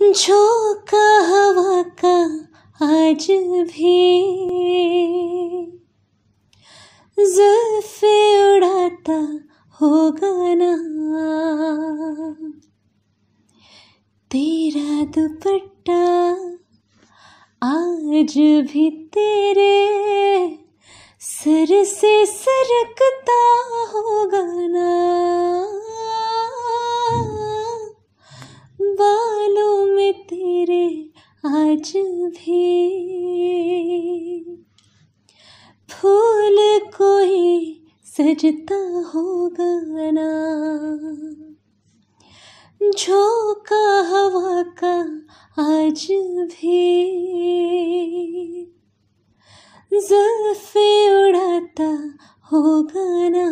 जो कहवा का आज भी जुल्फे उड़ाता होगा ना तेरा दुपट्टा आज भी तेरे सर से सरकता होगा आज भी फूल कोई सजता होगा ना झोंका हवा का आज भी जुल्फे उड़ाता होगा ना